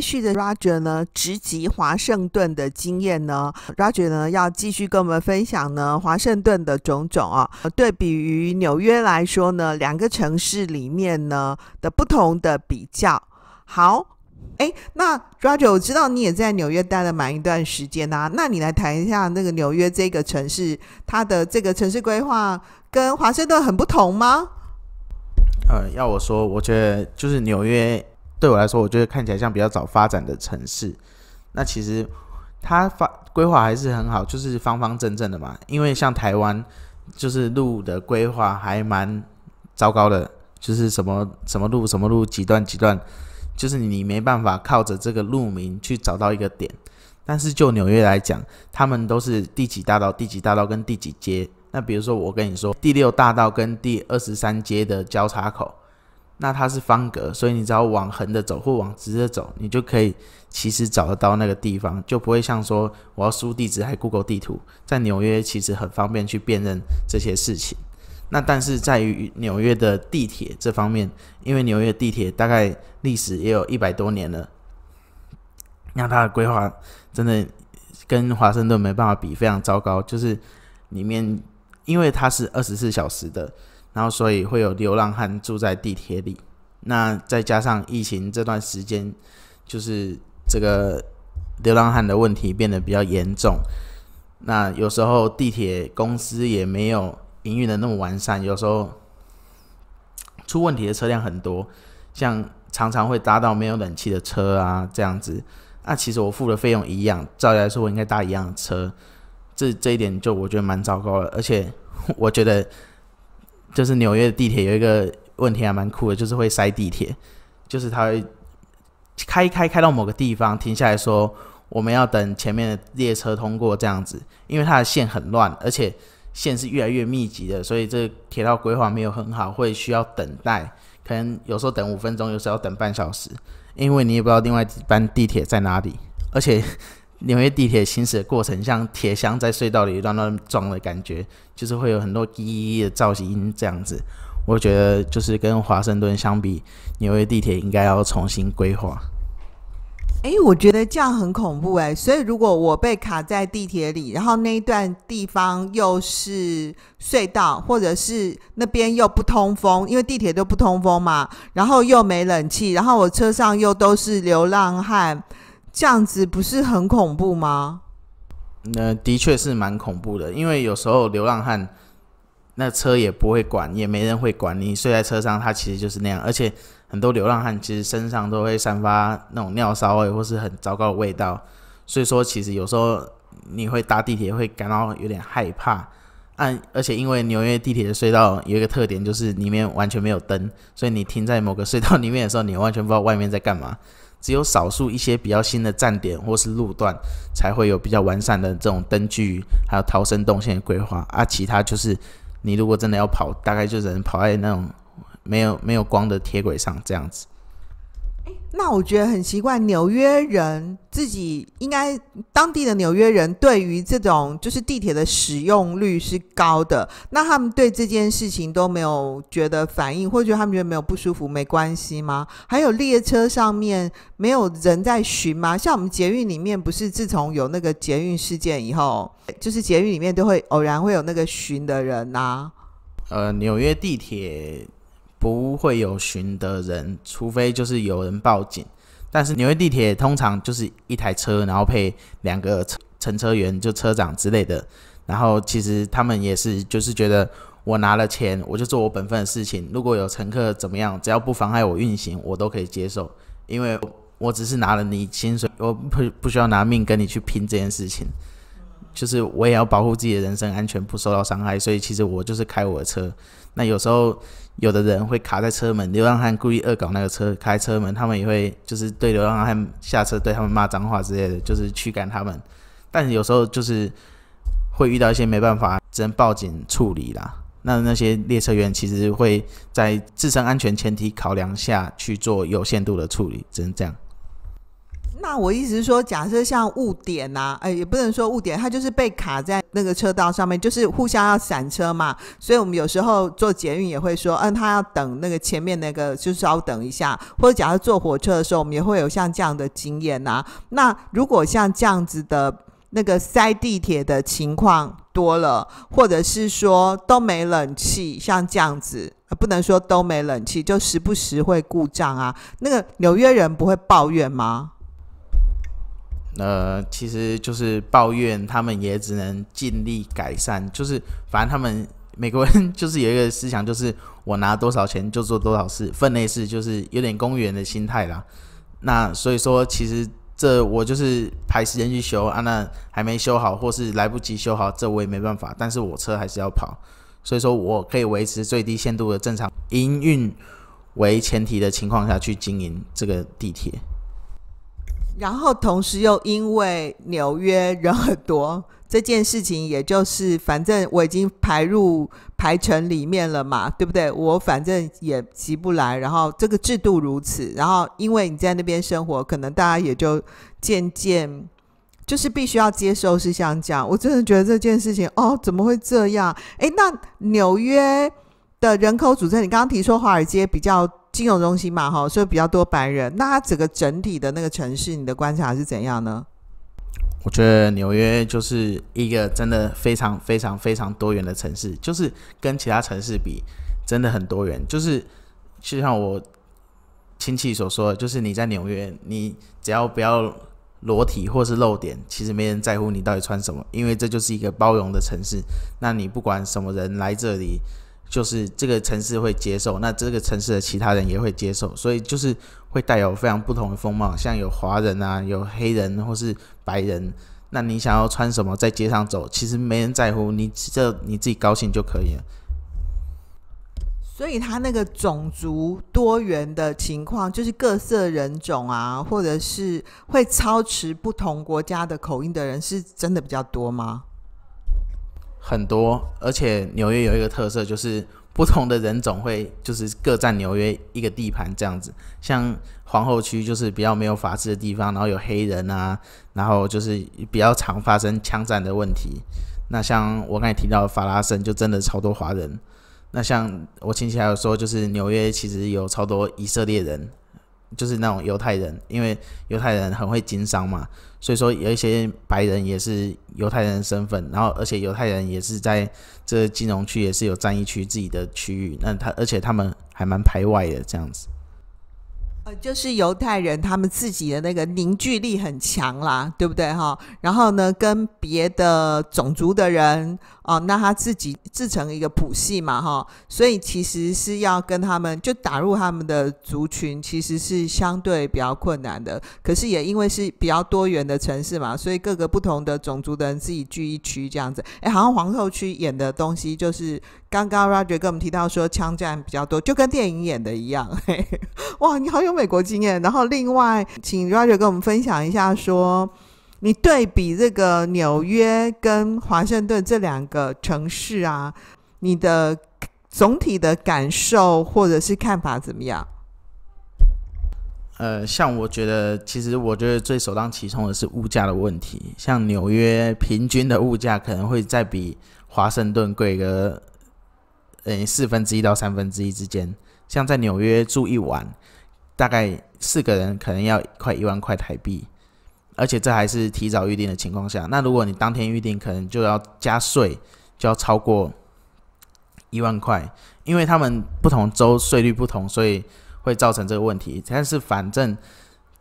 续的 Roger 呢，直击华盛顿的经验呢，Roger 呢要继续跟我们分享呢华盛顿的种种啊。对比于纽约来说呢，两个城市里面呢的不同的比较。好，哎，那 Roger，我知道你也在纽约待了蛮一段时间呐，那你来谈一下那个纽约这个城市，它的这个城市规划跟华盛顿很不同吗？呃，要我说，我觉得就是纽约。对我来说，我觉得看起来像比较早发展的城市。那其实它发规划还是很好，就是方方正正的嘛。因为像台湾，就是路的规划还蛮糟糕的，就是什么什么路、什么路几段几段，就是你没办法靠着这个路名去找到一个点。但是就纽约来讲，他们都是第几大道、第几大道跟第几街。那比如说我跟你说，第六大道跟第二十三街的交叉口。那它是方格，所以你只要往横的走或往直的走，你就可以其实找得到那个地方，就不会像说我要输地址，还 Google 地图，在纽约其实很方便去辨认这些事情。那但是在于纽约的地铁这方面，因为纽约地铁大概历史也有一百多年了，那它的规划真的跟华盛顿没办法比，非常糟糕。就是里面因为它是二十四小时的。然后，所以会有流浪汉住在地铁里。那再加上疫情这段时间，就是这个流浪汉的问题变得比较严重。那有时候地铁公司也没有营运的那么完善，有时候出问题的车辆很多，像常常会搭到没有冷气的车啊这样子。那其实我付的费用一样，照理来说我应该搭一样的车，这这一点就我觉得蛮糟糕的。而且我觉得。就是纽约的地铁有一个问题还蛮酷的，就是会塞地铁，就是它会开开开到某个地方停下来说我们要等前面的列车通过这样子，因为它的线很乱，而且线是越来越密集的，所以这铁道规划没有很好，会需要等待，可能有时候等五分钟，有时要等半小时，因为你也不知道另外一班地铁在哪里，而且。纽约地铁行驶的过程，像铁箱在隧道里乱乱撞的感觉，就是会有很多滴滴的噪音这样子。我觉得就是跟华盛顿相比，纽约地铁应该要重新规划。哎，我觉得这样很恐怖哎！所以如果我被卡在地铁里，然后那一段地方又是隧道，或者是那边又不通风，因为地铁都不通风嘛，然后又没冷气，然后我车上又都是流浪汉。这样子不是很恐怖吗？那的确是蛮恐怖的，因为有时候流浪汉那车也不会管，也没人会管你睡在车上，它其实就是那样。而且很多流浪汉其实身上都会散发那种尿骚味，或是很糟糕的味道。所以说，其实有时候你会搭地铁会感到有点害怕。嗯，而且因为纽约地铁的隧道有一个特点，就是里面完全没有灯，所以你停在某个隧道里面的时候，你完全不知道外面在干嘛。只有少数一些比较新的站点或是路段，才会有比较完善的这种灯具，还有逃生动线的规划。啊，其他就是你如果真的要跑，大概就只能跑在那种没有没有光的铁轨上这样子。那我觉得很奇怪，纽约人自己应该当地的纽约人对于这种就是地铁的使用率是高的，那他们对这件事情都没有觉得反应，或者觉得他们觉得没有不舒服，没关系吗？还有列车上面没有人在巡吗？像我们捷运里面，不是自从有那个捷运事件以后，就是捷运里面都会偶然会有那个巡的人啊。呃，纽约地铁。不会有寻的人，除非就是有人报警。但是纽约地铁通常就是一台车，然后配两个乘乘车员，就车长之类的。然后其实他们也是，就是觉得我拿了钱，我就做我本分的事情。如果有乘客怎么样，只要不妨碍我运行，我都可以接受。因为我只是拿了你薪水，我不不需要拿命跟你去拼这件事情。就是我也要保护自己的人身安全，不受到伤害。所以其实我就是开我的车。那有时候。有的人会卡在车门，流浪汉故意恶搞那个车开车门，他们也会就是对流浪汉下车，对他们骂脏话之类的，就是驱赶他们。但有时候就是会遇到一些没办法，只能报警处理啦。那那些列车员其实会在自身安全前提考量下去做有限度的处理，只能这样。那我意思是说，假设像误点呐，哎，也不能说误点，他就是被卡在那个车道上面，就是互相要闪车嘛。所以我们有时候坐捷运也会说，嗯，他要等那个前面那个，就稍等一下。或者假设坐火车的时候，我们也会有像这样的经验呐。那如果像这样子的那个塞地铁的情况多了，或者是说都没冷气，像这样子，不能说都没冷气，就时不时会故障啊。那个纽约人不会抱怨吗？呃，其实就是抱怨，他们也只能尽力改善。就是反正他们美国人 就是有一个思想，就是我拿多少钱就做多少事，分内事就是有点公务员的心态啦。那所以说，其实这我就是排时间去修啊，那还没修好或是来不及修好，这我也没办法。但是我车还是要跑，所以说我可以维持最低限度的正常营运为前提的情况下去经营这个地铁。然后同时又因为纽约人很多这件事情，也就是反正我已经排入排程里面了嘛，对不对？我反正也急不来。然后这个制度如此，然后因为你在那边生活，可能大家也就渐渐就是必须要接受，是像这样我真的觉得这件事情哦，怎么会这样？哎，那纽约的人口组成，你刚刚提说华尔街比较。金融中心嘛，哈，所以比较多白人。那它整个整体的那个城市，你的观察是怎样呢？我觉得纽约就是一个真的非常非常非常多元的城市，就是跟其他城市比，真的很多元。就是就像我亲戚所说，就是你在纽约，你只要不要裸体或是露点，其实没人在乎你到底穿什么，因为这就是一个包容的城市。那你不管什么人来这里。就是这个城市会接受，那这个城市的其他人也会接受，所以就是会带有非常不同的风貌，像有华人啊，有黑人或是白人，那你想要穿什么在街上走，其实没人在乎，你这你自己高兴就可以了。所以他那个种族多元的情况，就是各色人种啊，或者是会操持不同国家的口音的人，是真的比较多吗？很多，而且纽约有一个特色，就是不同的人种会就是各占纽约一个地盘这样子。像皇后区就是比较没有法治的地方，然后有黑人啊，然后就是比较常发生枪战的问题。那像我刚才提到法拉盛，就真的超多华人。那像我亲戚还有说，就是纽约其实有超多以色列人。就是那种犹太人，因为犹太人很会经商嘛，所以说有一些白人也是犹太人身份，然后而且犹太人也是在这金融区也是有战役区自己的区域，那他而且他们还蛮排外的这样子。呃，就是犹太人他们自己的那个凝聚力很强啦，对不对哈？然后呢，跟别的种族的人。哦，那他自己自成一个谱系嘛，哈，所以其实是要跟他们就打入他们的族群，其实是相对比较困难的。可是也因为是比较多元的城市嘛，所以各个不同的种族的人自己聚一区这样子。哎，好像皇后区演的东西就是刚刚 Roger 跟我们提到说枪战比较多，就跟电影演的一样。嘿哇，你好有美国经验。然后另外，请 Roger 跟我们分享一下说。你对比这个纽约跟华盛顿这两个城市啊，你的总体的感受或者是看法怎么样？呃，像我觉得，其实我觉得最首当其冲的是物价的问题。像纽约平均的物价可能会再比华盛顿贵个等于四分之一到三分之一之间。像在纽约住一晚，大概四个人可能要快一万块台币。而且这还是提早预定的情况下，那如果你当天预定，可能就要加税，就要超过一万块，因为他们不同州税率不同，所以会造成这个问题。但是反正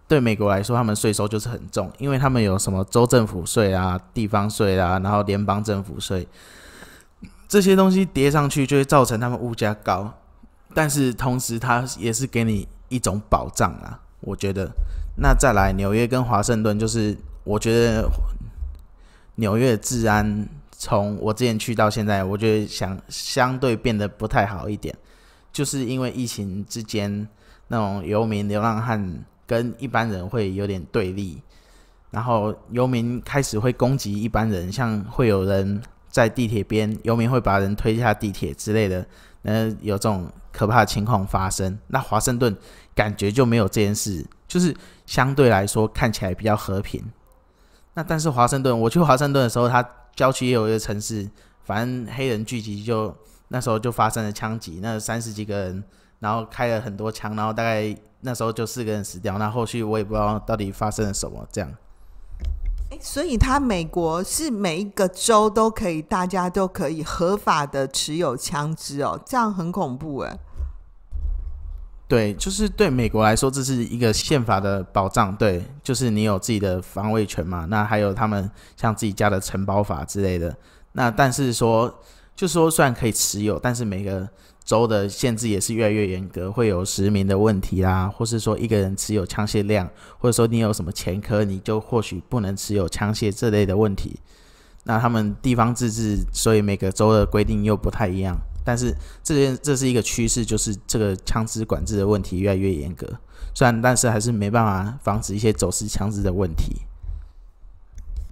对美国来说，他们税收就是很重，因为他们有什么州政府税啊、地方税啊，然后联邦政府税这些东西叠上去，就会造成他们物价高。但是同时，它也是给你一种保障啊，我觉得。那再来，纽约跟华盛顿，就是我觉得纽约治安从我之前去到现在，我觉得相相对变得不太好一点，就是因为疫情之间，那种游民流浪汉跟一般人会有点对立，然后游民开始会攻击一般人，像会有人在地铁边，游民会把人推下地铁之类的，那有这种可怕的情况发生。那华盛顿感觉就没有这件事，就是。相对来说看起来比较和平，那但是华盛顿，我去华盛顿的时候，它郊区也有一个城市，反正黑人聚集，就那时候就发生了枪击，那三十几个人，然后开了很多枪，然后大概那时候就四个人死掉，那后续我也不知道到底发生了什么。这样，所以他美国是每一个州都可以，大家都可以合法的持有枪支哦，这样很恐怖哎。对，就是对美国来说，这是一个宪法的保障。对，就是你有自己的防卫权嘛。那还有他们像自己家的承包法之类的。那但是说，就说虽然可以持有，但是每个州的限制也是越来越严格，会有实名的问题啦，或是说一个人持有枪械量，或者说你有什么前科，你就或许不能持有枪械这类的问题。那他们地方自治，所以每个州的规定又不太一样。但是，这件这是一个趋势，就是这个枪支管制的问题越来越严格。虽然，但是还是没办法防止一些走私枪支的问题。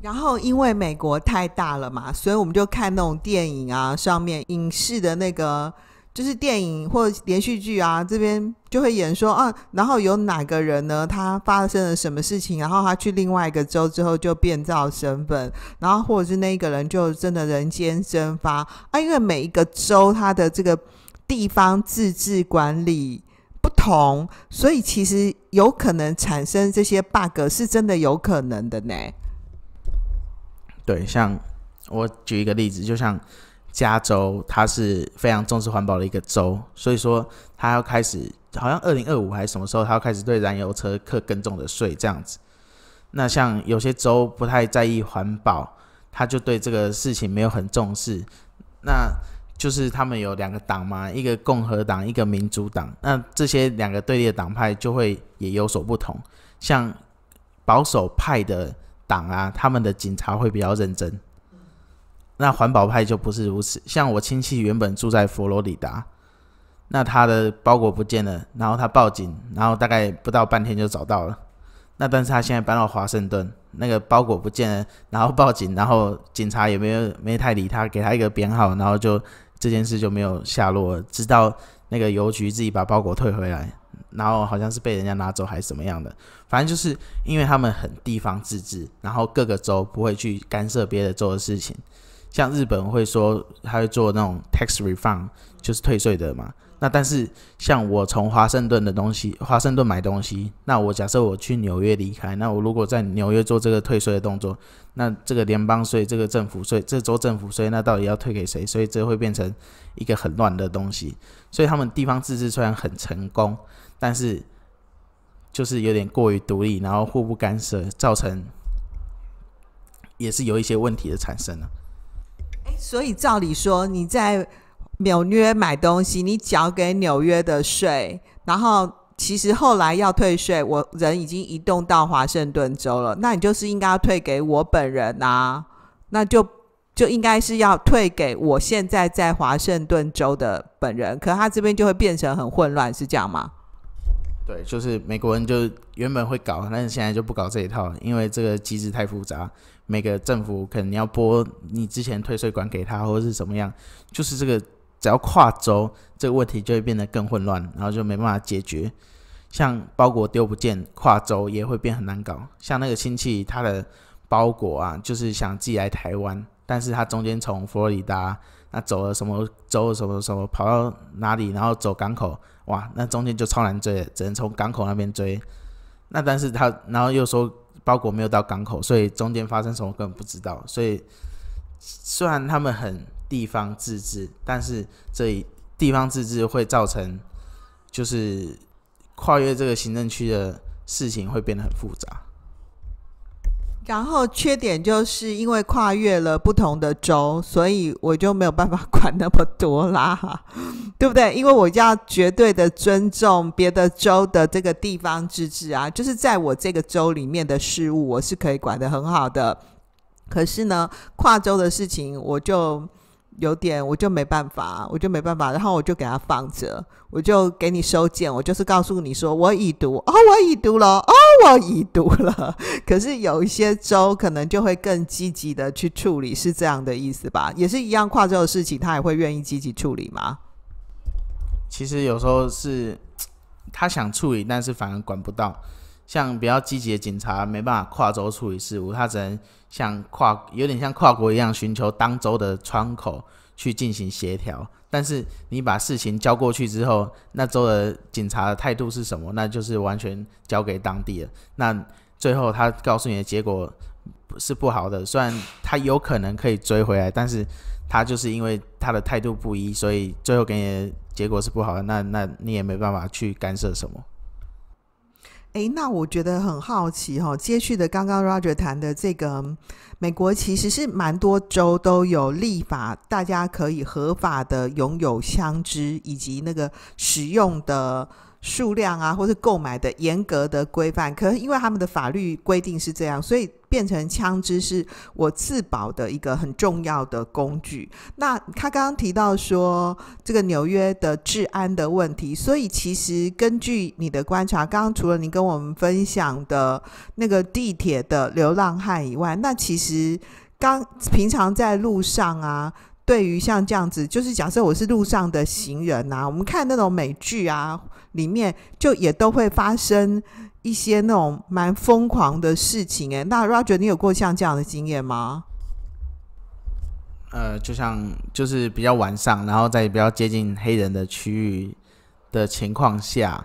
然后，因为美国太大了嘛，所以我们就看那种电影啊，上面影视的那个。就是电影或连续剧啊，这边就会演说啊，然后有哪个人呢，他发生了什么事情，然后他去另外一个州之后就变造身份，然后或者是那一个人就真的人间蒸发啊，因为每一个州它的这个地方自治管理不同，所以其实有可能产生这些 bug 是真的有可能的呢。对，像我举一个例子，就像。加州它是非常重视环保的一个州，所以说它要开始，好像二零二五还是什么时候，它要开始对燃油车课更重的税这样子。那像有些州不太在意环保，他就对这个事情没有很重视。那就是他们有两个党嘛，一个共和党，一个民主党。那这些两个对立的党派就会也有所不同。像保守派的党啊，他们的警察会比较认真。那环保派就不是如此，像我亲戚原本住在佛罗里达，那他的包裹不见了，然后他报警，然后大概不到半天就找到了。那但是他现在搬到华盛顿，那个包裹不见了，然后报警，然后警察也没有没太理他，给他一个编号，然后就这件事就没有下落，直到那个邮局自己把包裹退回来，然后好像是被人家拿走还是怎么样的，反正就是因为他们很地方自治，然后各个州不会去干涉别的州的事情。像日本会说，他会做那种 tax refund，就是退税的嘛。那但是像我从华盛顿的东西，华盛顿买东西，那我假设我去纽约离开，那我如果在纽约做这个退税的动作，那这个联邦税、这个政府税、这州政府税，那到底要退给谁？所以这会变成一个很乱的东西。所以他们地方自治虽然很成功，但是就是有点过于独立，然后互不干涉，造成也是有一些问题的产生了。所以照理说，你在纽约买东西，你缴给纽约的税，然后其实后来要退税，我人已经移动到华盛顿州了，那你就是应该要退给我本人啊，那就就应该是要退给我现在在华盛顿州的本人，可是他这边就会变成很混乱，是这样吗？对，就是美国人就原本会搞，但是现在就不搞这一套，因为这个机制太复杂。每个政府可能要拨你之前退税款给他，或者是怎么样，就是这个只要跨州，这个问题就会变得更混乱，然后就没办法解决。像包裹丢不见，跨州也会变很难搞。像那个亲戚，他的包裹啊，就是想寄来台湾，但是他中间从佛罗里达那走了什么州什么什么跑到哪里，然后走港口，哇，那中间就超难追，只能从港口那边追。那但是他然后又说。包裹没有到港口，所以中间发生什么根本不知道。所以虽然他们很地方自治，但是这地方自治会造成，就是跨越这个行政区的事情会变得很复杂。然后缺点就是因为跨越了不同的州，所以我就没有办法管那么多啦，对不对？因为我要绝对的尊重别的州的这个地方自治啊，就是在我这个州里面的事物，我是可以管得很好的。可是呢，跨州的事情，我就。有点，我就没办法，我就没办法。然后我就给他放着，我就给你收件，我就是告诉你说我已读哦，我已读了哦，我已读了。可是有一些州可能就会更积极的去处理，是这样的意思吧？也是一样跨州的事情，他也会愿意积极处理吗？其实有时候是 他想处理，但是反而管不到。像比较积极的警察没办法跨州处理事务，他只能像跨有点像跨国一样寻求当州的窗口去进行协调。但是你把事情交过去之后，那州的警察的态度是什么？那就是完全交给当地了。那最后他告诉你的结果是不好的，虽然他有可能可以追回来，但是他就是因为他的态度不一，所以最后给你的结果是不好的。那那你也没办法去干涉什么。哎，那我觉得很好奇哈。接续的刚刚 Roger 谈的这个，美国其实是蛮多州都有立法，大家可以合法的拥有枪支以及那个使用的数量啊，或者购买的严格的规范。可是因为他们的法律规定是这样，所以。变成枪支是我自保的一个很重要的工具。那他刚刚提到说这个纽约的治安的问题，所以其实根据你的观察，刚刚除了你跟我们分享的那个地铁的流浪汉以外，那其实刚平常在路上啊。对于像这样子，就是假设我是路上的行人呐，我们看那种美剧啊，里面就也都会发生一些那种蛮疯狂的事情。哎，那 Roger，你有过像这样的经验吗？呃，就像就是比较晚上，然后在比较接近黑人的区域的情况下，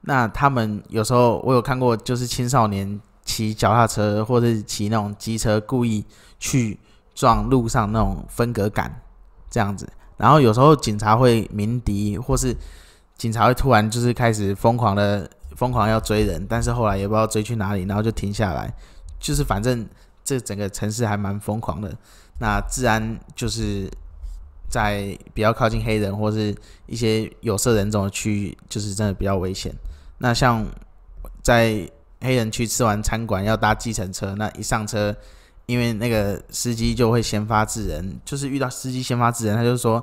那他们有时候我有看过，就是青少年骑脚踏车或者骑那种机车，故意去。撞路上那种分隔感，这样子，然后有时候警察会鸣笛，或是警察会突然就是开始疯狂的疯狂要追人，但是后来也不知道追去哪里，然后就停下来，就是反正这整个城市还蛮疯狂的。那治安就是在比较靠近黑人或是一些有色人种的区域，就是真的比较危险。那像在黑人区吃完餐馆要搭计程车，那一上车。因为那个司机就会先发制人，就是遇到司机先发制人，他就说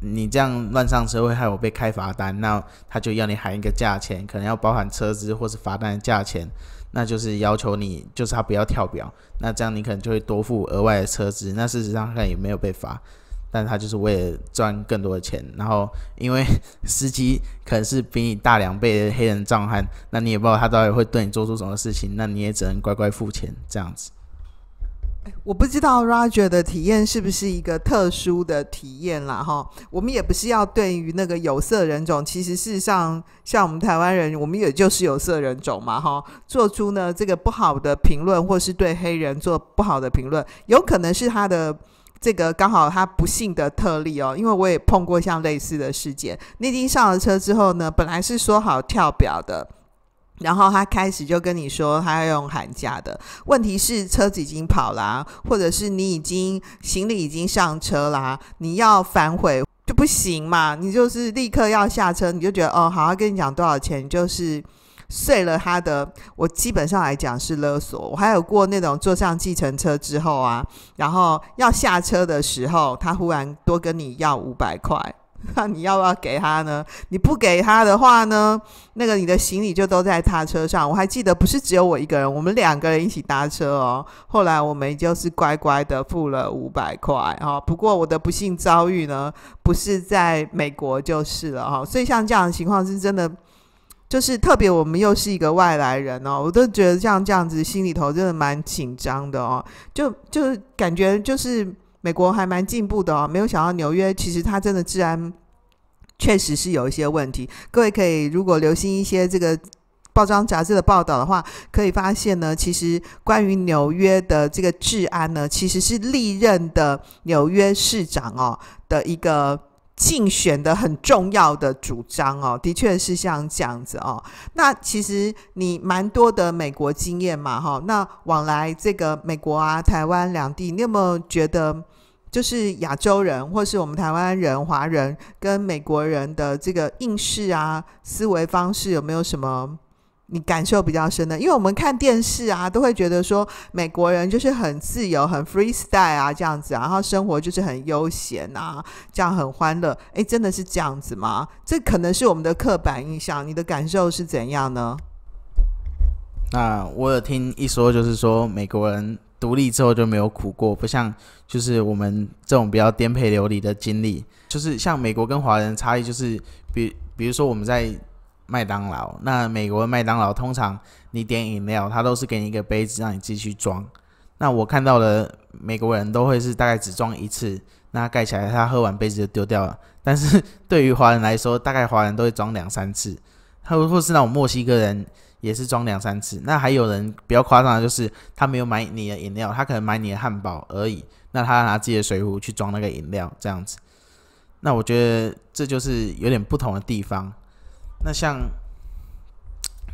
你这样乱上车会害我被开罚单，那他就要你喊一个价钱，可能要包含车资或是罚单的价钱，那就是要求你就是他不要跳表，那这样你可能就会多付额外的车资，那事实上他也没有被罚，但他就是为了赚更多的钱，然后因为司机可能是比你大两倍的黑人壮汉，那你也不知道他到底会对你做出什么事情，那你也只能乖乖付钱这样子。我不知道 Roger 的体验是不是一个特殊的体验啦？哈，我们也不是要对于那个有色人种，其实事实上像我们台湾人，我们也就是有色人种嘛，哈，做出呢这个不好的评论，或是对黑人做不好的评论，有可能是他的这个刚好他不幸的特例哦。因为我也碰过像类似的事件，那天上了车之后呢，本来是说好跳表的。然后他开始就跟你说他要用寒假的，问题是车子已经跑啦，或者是你已经行李已经上车啦，你要反悔就不行嘛，你就是立刻要下车，你就觉得哦好，好跟你讲多少钱，就是碎了他的。我基本上来讲是勒索。我还有过那种坐上计程车之后啊，然后要下车的时候，他忽然多跟你要五百块。那你要不要给他呢？你不给他的话呢？那个你的行李就都在他车上。我还记得，不是只有我一个人，我们两个人一起搭车哦。后来我们就是乖乖的付了五百块哈。不过我的不幸遭遇呢，不是在美国就是了哈。所以像这样的情况是真的，就是特别我们又是一个外来人哦，我都觉得像这样子心里头真的蛮紧张的哦，就就感觉就是。美国还蛮进步的哦，没有想到纽约，其实它真的治安确实是有一些问题。各位可以如果留心一些这个报章杂志的报道的话，可以发现呢，其实关于纽约的这个治安呢，其实是历任的纽约市长哦的一个。竞选的很重要的主张哦，的确是像这样子哦。那其实你蛮多的美国经验嘛，哈。那往来这个美国啊、台湾两地，你有没有觉得，就是亚洲人或是我们台湾人、华人跟美国人的这个应试啊、思维方式有没有什么？你感受比较深的，因为我们看电视啊，都会觉得说美国人就是很自由、很 free style 啊，这样子，然后生活就是很悠闲啊，这样很欢乐。哎，真的是这样子吗？这可能是我们的刻板印象。你的感受是怎样呢？那我有听一说，就是说美国人独立之后就没有苦过，不像就是我们这种比较颠沛流离的经历。就是像美国跟华人差异，就是比比如说我们在。麦当劳，那美国的麦当劳通常你点饮料，它都是给你一个杯子让你自己去装。那我看到的美国人都会是大概只装一次，那盖起来他喝完杯子就丢掉了。但是对于华人来说，大概华人都会装两三次，或或是那种墨西哥人也是装两三次。那还有人比较夸张的就是他没有买你的饮料，他可能买你的汉堡而已，那他拿自己的水壶去装那个饮料这样子。那我觉得这就是有点不同的地方。那像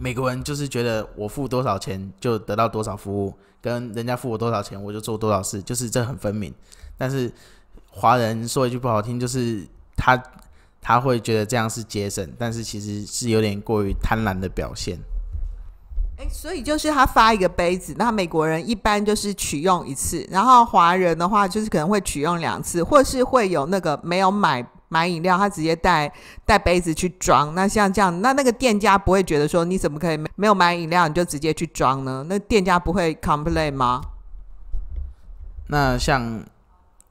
美国人就是觉得我付多少钱就得到多少服务，跟人家付我多少钱我就做多少事，就是这很分明。但是华人说一句不好听，就是他他会觉得这样是节省，但是其实是有点过于贪婪的表现。哎，所以就是他发一个杯子，那美国人一般就是取用一次，然后华人的话就是可能会取用两次，或是会有那个没有买。买饮料，他直接带带杯子去装。那像这样，那那个店家不会觉得说，你怎么可以没有买饮料你就直接去装呢？那店家不会 complain 吗？那像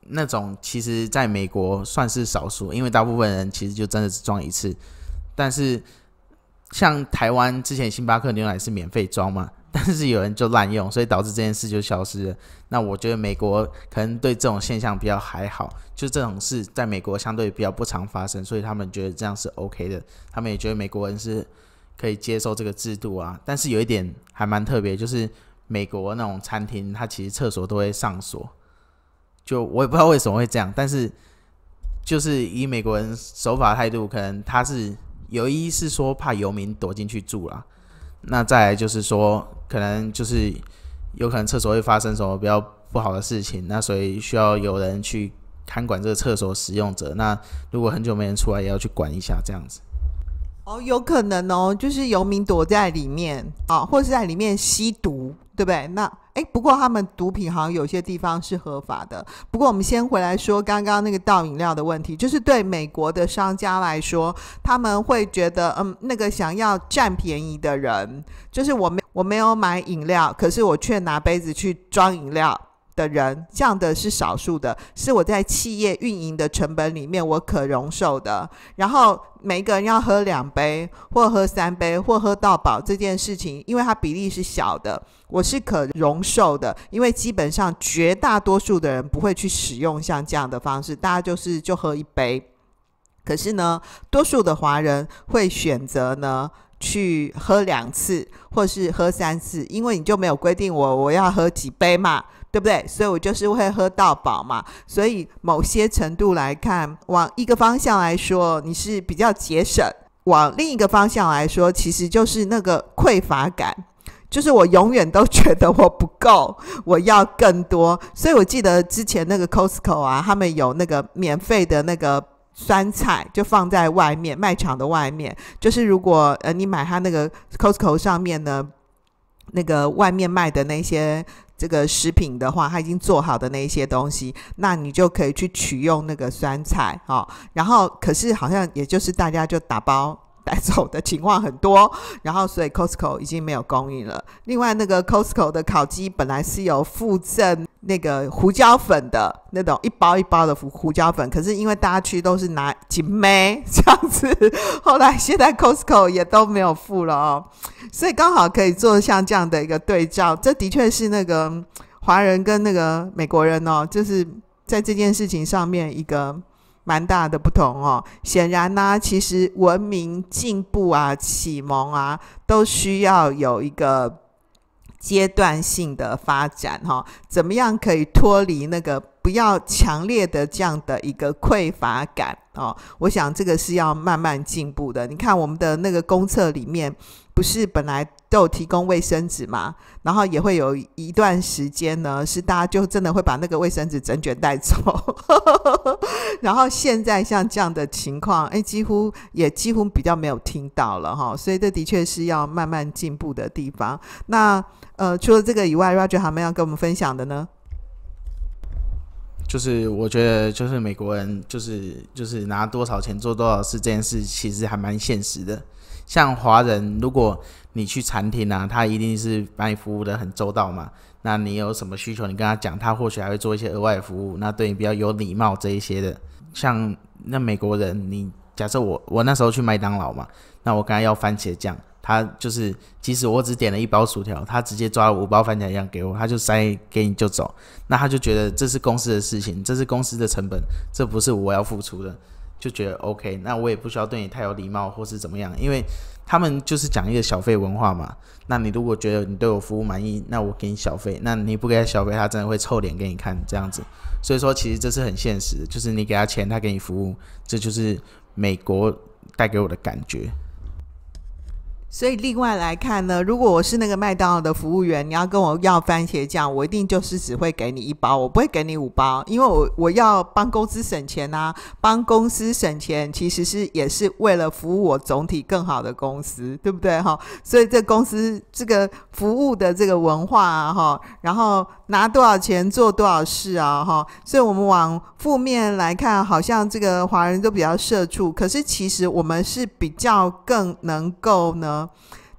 那种，其实，在美国算是少数，因为大部分人其实就真的只装一次。但是，像台湾之前星巴克牛奶是免费装嘛？但是有人就滥用，所以导致这件事就消失了。那我觉得美国可能对这种现象比较还好，就这种事在美国相对比较不常发生，所以他们觉得这样是 OK 的。他们也觉得美国人是可以接受这个制度啊。但是有一点还蛮特别，就是美国那种餐厅，它其实厕所都会上锁，就我也不知道为什么会这样。但是就是以美国人守法态度，可能他是有一是说怕游民躲进去住了。那再来就是说，可能就是有可能厕所会发生什么比较不好的事情，那所以需要有人去看管这个厕所使用者。那如果很久没人出来，也要去管一下这样子。哦，有可能哦，就是游民躲在里面啊，或是在里面吸毒。对不对？那哎，不过他们毒品好像有些地方是合法的。不过我们先回来说刚刚那个倒饮料的问题，就是对美国的商家来说，他们会觉得，嗯，那个想要占便宜的人，就是我没我没有买饮料，可是我却拿杯子去装饮料。的人，这样的是少数的，是我在企业运营的成本里面我可容受的。然后每个人要喝两杯，或喝三杯，或喝到饱这件事情，因为它比例是小的，我是可容受的。因为基本上绝大多数的人不会去使用像这样的方式，大家就是就喝一杯。可是呢，多数的华人会选择呢去喝两次，或是喝三次，因为你就没有规定我我要喝几杯嘛。对不对？所以我就是会喝到饱嘛。所以某些程度来看，往一个方向来说，你是比较节省；往另一个方向来说，其实就是那个匮乏感，就是我永远都觉得我不够，我要更多。所以我记得之前那个 Costco 啊，他们有那个免费的那个酸菜，就放在外面卖场的外面。就是如果呃你买他那个 Costco 上面呢，那个外面卖的那些。这个食品的话，他已经做好的那一些东西，那你就可以去取用那个酸菜哦。然后可是好像也就是大家就打包带走的情况很多，然后所以 Costco 已经没有供应了。另外那个 Costco 的烤鸡本来是有附赠。那个胡椒粉的那种一包一包的胡胡椒粉，可是因为大家去都是拿几枚这样子，后来现在 Costco 也都没有付了哦，所以刚好可以做像这样的一个对照。这的确是那个华人跟那个美国人哦，就是在这件事情上面一个蛮大的不同哦。显然呢，其实文明进步啊、启蒙啊，都需要有一个。阶段性的发展，哈，怎么样可以脱离那个不要强烈的这样的一个匮乏感哦？我想这个是要慢慢进步的。你看我们的那个公测里面。不是本来都有提供卫生纸嘛，然后也会有一段时间呢，是大家就真的会把那个卫生纸整卷带走。然后现在像这样的情况，哎，几乎也几乎比较没有听到了哈。所以这的确是要慢慢进步的地方。那呃，除了这个以外，Roger 他们要跟我们分享的呢，就是我觉得就是美国人就是就是拿多少钱做多少事这件事，其实还蛮现实的。像华人，如果你去餐厅啊，他一定是把你服务的很周到嘛。那你有什么需求，你跟他讲，他或许还会做一些额外的服务，那对你比较有礼貌这一些的。像那美国人，你假设我我那时候去麦当劳嘛，那我跟他要番茄酱，他就是即使我只点了一包薯条，他直接抓了五包番茄酱给我，他就塞给你就走。那他就觉得这是公司的事情，这是公司的成本，这不是我要付出的。就觉得 OK，那我也不需要对你太有礼貌或是怎么样，因为他们就是讲一个小费文化嘛。那你如果觉得你对我服务满意，那我给你小费；那你不给他小费，他真的会臭脸给你看这样子。所以说，其实这是很现实，就是你给他钱，他给你服务，这就是美国带给我的感觉。所以，另外来看呢，如果我是那个麦当劳的服务员，你要跟我要番茄酱，我一定就是只会给你一包，我不会给你五包，因为我我要帮公司省钱呐，帮公司省钱其实是也是为了服务我总体更好的公司，对不对哈？所以这公司这个服务的这个文化哈，然后。拿多少钱做多少事啊，哈！所以，我们往负面来看，好像这个华人都比较社畜。可是，其实我们是比较更能够呢，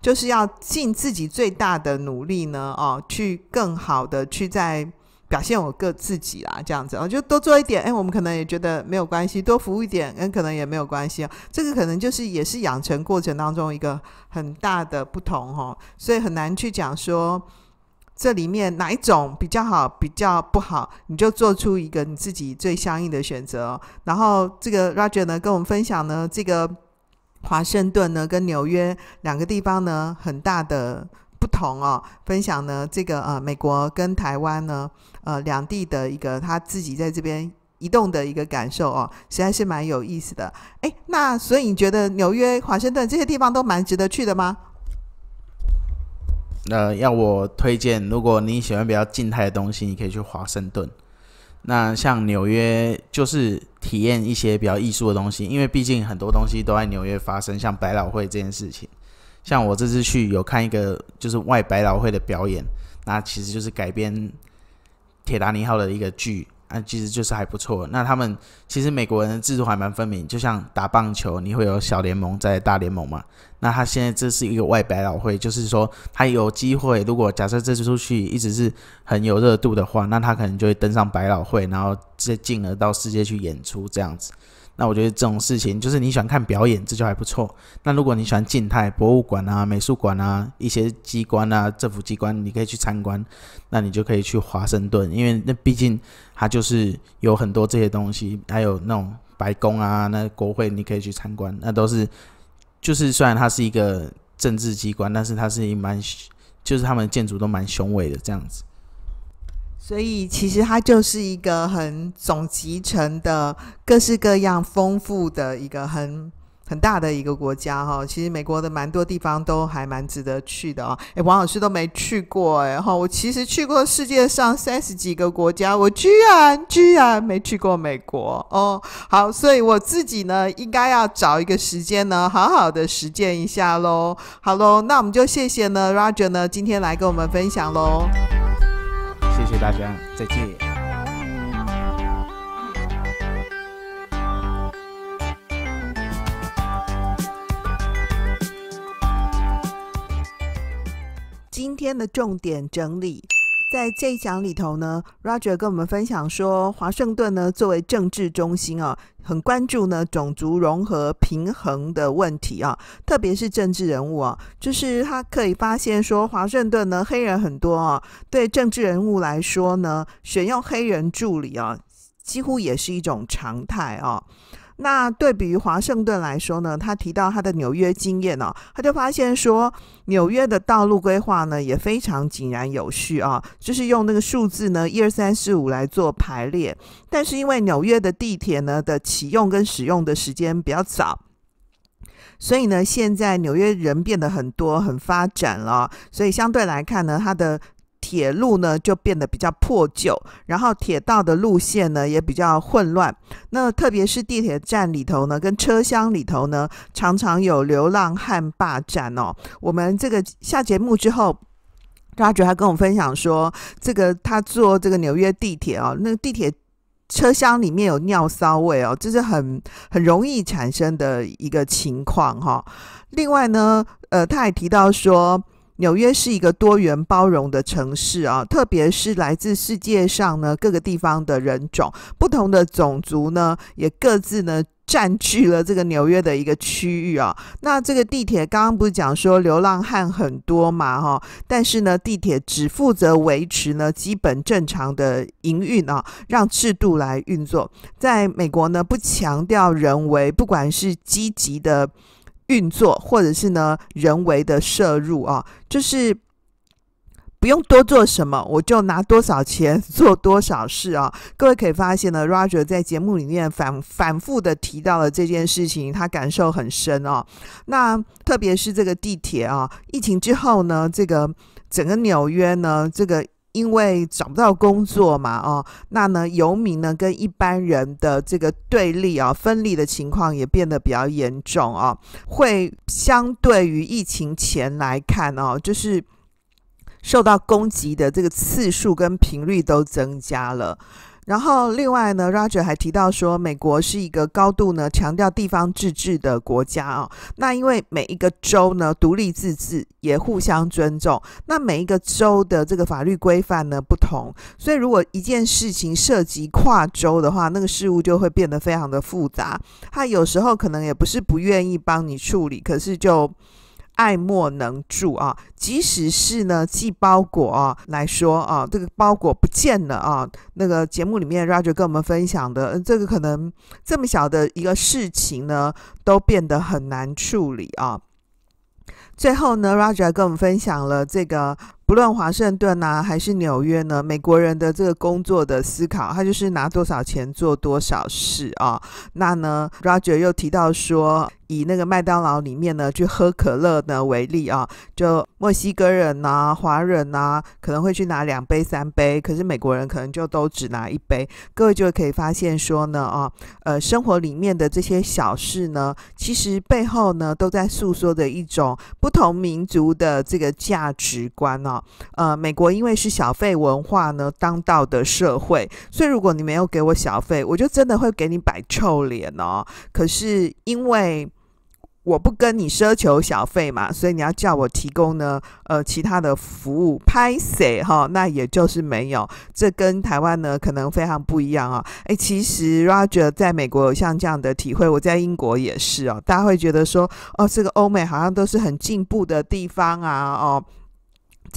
就是要尽自己最大的努力呢，哦，去更好的去在表现我各自己啦，这样子。我就多做一点，哎，我们可能也觉得没有关系，多服务一点，嗯，可能也没有关系。这个可能就是也是养成过程当中一个很大的不同，哈。所以很难去讲说。这里面哪一种比较好，比较不好，你就做出一个你自己最相应的选择。然后这个 Roger 呢，跟我们分享呢，这个华盛顿呢跟纽约两个地方呢很大的不同哦。分享呢这个呃美国跟台湾呢呃两地的一个他自己在这边移动的一个感受哦，实在是蛮有意思的。哎，那所以你觉得纽约、华盛顿这些地方都蛮值得去的吗？那要我推荐，如果你喜欢比较静态的东西，你可以去华盛顿。那像纽约，就是体验一些比较艺术的东西，因为毕竟很多东西都在纽约发生，像百老汇这件事情。像我这次去有看一个就是外百老汇的表演，那其实就是改编《铁达尼号》的一个剧。啊，其实就是还不错。那他们其实美国人的制度还蛮分明，就像打棒球，你会有小联盟在大联盟嘛。那他现在这是一个外百老汇，就是说他有机会，如果假设这次出去一直是很有热度的话，那他可能就会登上百老汇，然后这进而到世界去演出这样子。那我觉得这种事情，就是你喜欢看表演，这就还不错。那如果你喜欢静态，博物馆啊、美术馆啊、一些机关啊、政府机关，你可以去参观。那你就可以去华盛顿，因为那毕竟它就是有很多这些东西，还有那种白宫啊、那国会，你可以去参观。那都是就是虽然它是一个政治机关，但是它是蛮就是他们的建筑都蛮雄伟的这样子。所以其实它就是一个很总集成的各式各样、丰富的一个很很大的一个国家哈。其实美国的蛮多地方都还蛮值得去的啊。哎，王老师都没去过哎哈。我其实去过世界上三十几个国家，我居然居然没去过美国哦。好，所以我自己呢，应该要找一个时间呢，好好的实践一下喽。好喽，那我们就谢谢呢，Roger 呢，今天来跟我们分享喽。谢谢大家，再见。今天的重点整理在这一讲里头呢，Roger 跟我们分享说，华盛顿呢作为政治中心啊，很关注呢种族融合平衡的问题啊，特别是政治人物啊，就是他可以发现说华盛顿呢黑人很多啊，对政治人物来说呢，选用黑人助理啊，几乎也是一种常态啊。那对比于华盛顿来说呢，他提到他的纽约经验哦，他就发现说纽约的道路规划呢也非常井然有序啊，就是用那个数字呢一二三四五来做排列。但是因为纽约的地铁呢的启用跟使用的时间比较早，所以呢现在纽约人变得很多，很发展了，所以相对来看呢，它的。铁路呢就变得比较破旧，然后铁道的路线呢也比较混乱。那特别是地铁站里头呢，跟车厢里头呢，常常有流浪汉霸占哦。我们这个下节目之后，Roger 还跟我分享说，这个他坐这个纽约地铁哦，那地铁车厢里面有尿骚味哦，这是很很容易产生的一个情况哈。另外呢，呃，他也提到说。纽约是一个多元包容的城市啊，特别是来自世界上呢各个地方的人种，不同的种族呢也各自呢占据了这个纽约的一个区域啊。那这个地铁刚刚不是讲说流浪汉很多嘛，哈，但是呢地铁只负责维持呢基本正常的营运啊，让制度来运作。在美国呢不强调人为，不管是积极的。运作，或者是呢，人为的摄入啊，就是不用多做什么，我就拿多少钱做多少事啊。各位可以发现呢，Roger 在节目里面反反复的提到了这件事情，他感受很深哦。那特别是这个地铁啊，疫情之后呢，这个整个纽约呢，这个。因为找不到工作嘛，哦，那呢，游民呢跟一般人的这个对立啊、分离的情况也变得比较严重啊，会相对于疫情前来看哦，就是受到攻击的这个次数跟频率都增加了。然后另外呢，Roger 还提到说，美国是一个高度呢强调地方自治的国家啊。那因为每一个州呢独立自治，也互相尊重。那每一个州的这个法律规范呢不同，所以如果一件事情涉及跨州的话，那个事务就会变得非常的复杂。他有时候可能也不是不愿意帮你处理，可是就。爱莫能助啊！即使是呢寄包裹啊来说啊，这个包裹不见了啊，那个节目里面 Roger 跟我们分享的，这个可能这么小的一个事情呢，都变得很难处理啊。最后呢，Roger 跟我们分享了这个，不论华盛顿呐还是纽约呢，美国人的这个工作的思考，他就是拿多少钱做多少事啊。那呢，Roger 又提到说。以那个麦当劳里面呢，去喝可乐呢为例啊，就墨西哥人呐、华人呐，可能会去拿两杯、三杯，可是美国人可能就都只拿一杯。各位就可以发现说呢，啊，呃，生活里面的这些小事呢，其实背后呢，都在诉说着一种不同民族的这个价值观哦。呃，美国因为是小费文化呢当道的社会，所以如果你没有给我小费，我就真的会给你摆臭脸哦。可是因为我不跟你奢求小费嘛，所以你要叫我提供呢，呃，其他的服务拍谁哈，那也就是没有，这跟台湾呢可能非常不一样啊，诶，其实 Roger 在美国有像这样的体会，我在英国也是哦，大家会觉得说，哦，这个欧美好像都是很进步的地方啊，哦。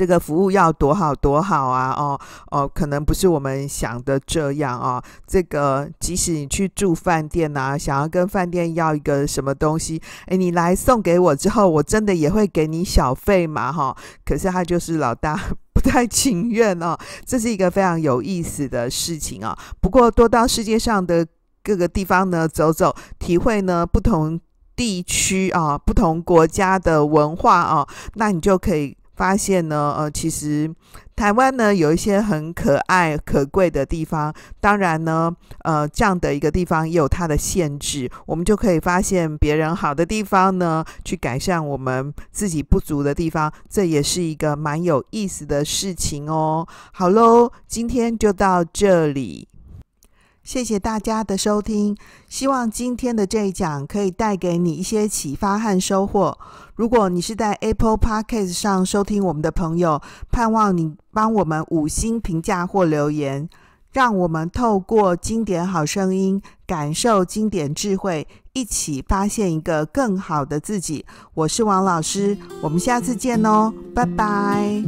这个服务要多好多好啊！哦哦，可能不是我们想的这样啊。这个即使你去住饭店呐，想要跟饭店要一个什么东西，哎，你来送给我之后，我真的也会给你小费嘛？哈，可是他就是老大不太情愿哦。这是一个非常有意思的事情啊。不过多到世界上的各个地方呢走走，体会呢不同地区啊、不同国家的文化啊，那你就可以。发现呢，呃，其实台湾呢有一些很可爱、可贵的地方。当然呢，呃，这样的一个地方也有它的限制。我们就可以发现别人好的地方呢，去改善我们自己不足的地方，这也是一个蛮有意思的事情哦。好喽，今天就到这里。谢谢大家的收听，希望今天的这一讲可以带给你一些启发和收获。如果你是在 Apple Podcast 上收听我们的朋友，盼望你帮我们五星评价或留言，让我们透过经典好声音，感受经典智慧，一起发现一个更好的自己。我是王老师，我们下次见哦，拜拜。